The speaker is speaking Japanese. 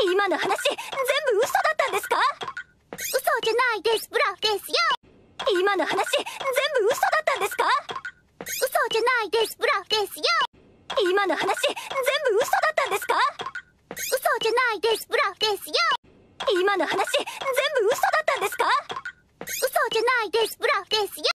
今の話、全部嘘だったんですか嘘じゃないです、ブラフですよ今の話、全部嘘だったんですか嘘じゃないです、ブラフですよ今の話、全部嘘だったんですか嘘じゃないです、ブラフですよ今の話、全部嘘だったんですか嘘じゃないです、ブラフですよ